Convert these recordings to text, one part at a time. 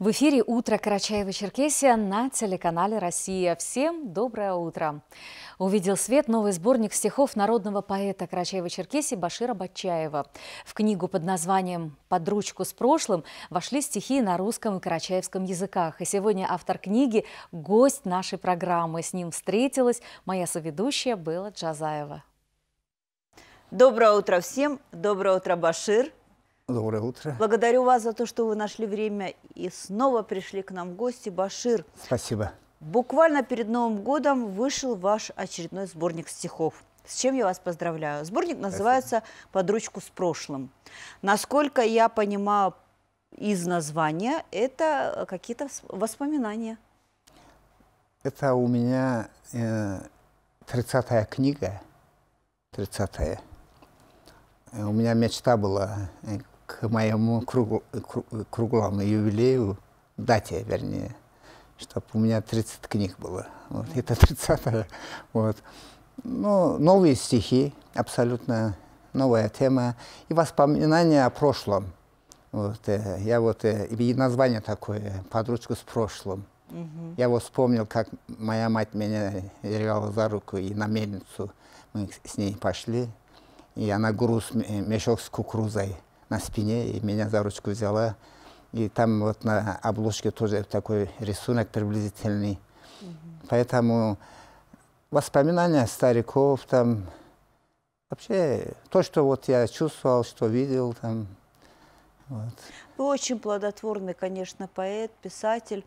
В эфире «Утро Карачаева-Черкесия» на телеканале «Россия». Всем доброе утро! Увидел свет новый сборник стихов народного поэта Карачаева-Черкесии Башира Батчаева. В книгу под названием «Под ручку с прошлым» вошли стихи на русском и карачаевском языках. И сегодня автор книги – гость нашей программы. С ним встретилась моя соведущая Белла Джазаева. Доброе утро всем! Доброе утро, Башир! Доброе утро. Благодарю вас за то, что вы нашли время и снова пришли к нам в гости. Башир. Спасибо. Буквально перед Новым годом вышел ваш очередной сборник стихов. С чем я вас поздравляю. Сборник называется «Под ручку с прошлым». Насколько я понимаю из названия, это какие-то воспоминания. Это у меня э, 30-я книга. 30-я. Э, у меня мечта была э, к моему кругу, круглому юбилею, дате, вернее, чтобы у меня 30 книг было. Вот, это 30 вот. Ну, новые стихи, абсолютно новая тема, и воспоминания о прошлом. Вот, э, я вот, э, и название такое, "Подручку с прошлым». Угу. Я вот вспомнил, как моя мать меня держала за руку и на мельницу. Мы с ней пошли, и она груз, мешок с кукурузой – на спине, и меня за ручку взяла. И там вот на обложке тоже такой рисунок приблизительный. Угу. Поэтому воспоминания стариков там, вообще то, что вот я чувствовал, что видел там. Вот. Вы очень плодотворный, конечно, поэт, писатель.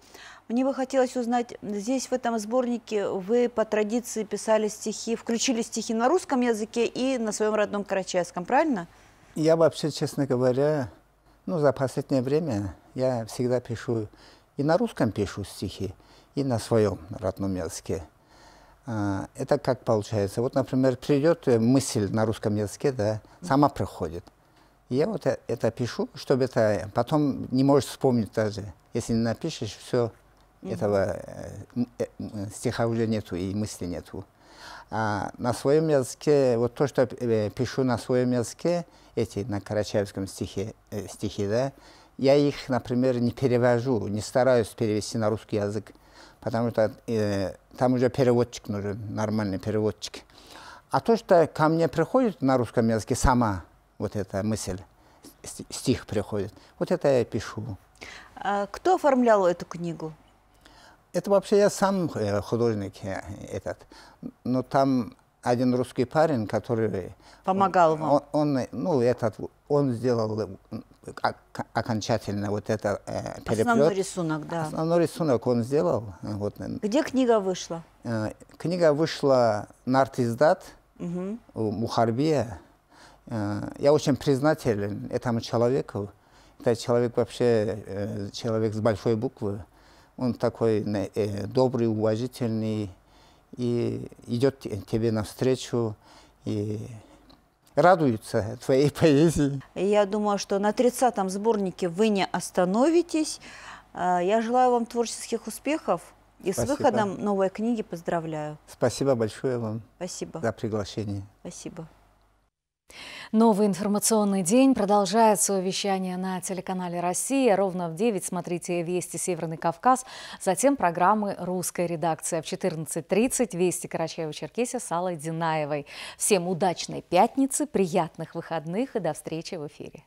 Мне бы хотелось узнать, здесь в этом сборнике вы по традиции писали стихи, включили стихи на русском языке и на своем родном карачаевском, правильно? Я вообще, честно говоря, ну, за последнее время я всегда пишу, и на русском пишу стихи, и на своем родном языке. А, это как получается? Вот, например, придет мысль на русском языке, да, сама приходит. я вот э, это пишу, чтобы это потом не можешь вспомнить даже. Если не напишешь, все, mm -hmm. этого э, э, стиха уже нету и мысли нету. А, на своем языке, вот то, что э, пишу на своем языке, эти на карачаевском стихе, э, стихи, да, я их, например, не перевожу, не стараюсь перевести на русский язык, потому что э, там уже переводчик нужен, нормальный переводчик. А то, что ко мне приходит на русском языке сама вот эта мысль, стих приходит, вот это я пишу. А кто оформлял эту книгу? Это вообще я сам э, художник этот. Но там один русский парень, который... Помогал он, вам. Он, он, ну, этот, он сделал э, а, окончательно вот это э, переплет. Основной рисунок, да. Основной рисунок он сделал. Вот. Э, Где книга вышла? Э, книга вышла на артиздат угу. у Мухарбия. Э, я очень признателен этому человеку. Это человек вообще э, человек с большой буквы. Он такой э, добрый, уважительный и идет тебе навстречу и радуется твоей поэзии. Я думаю, что на 30-м сборнике вы не остановитесь. А, я желаю вам творческих успехов. И Спасибо. с выходом новой книги поздравляю. Спасибо большое вам. Спасибо. За приглашение. Спасибо. Новый информационный день продолжается вещание на телеканале «Россия». Ровно в 9 смотрите «Вести Северный Кавказ», затем программы «Русская редакция». В 14.30 «Вести Карачаева-Черкесия» с Аллой Динаевой. Всем удачной пятницы, приятных выходных и до встречи в эфире.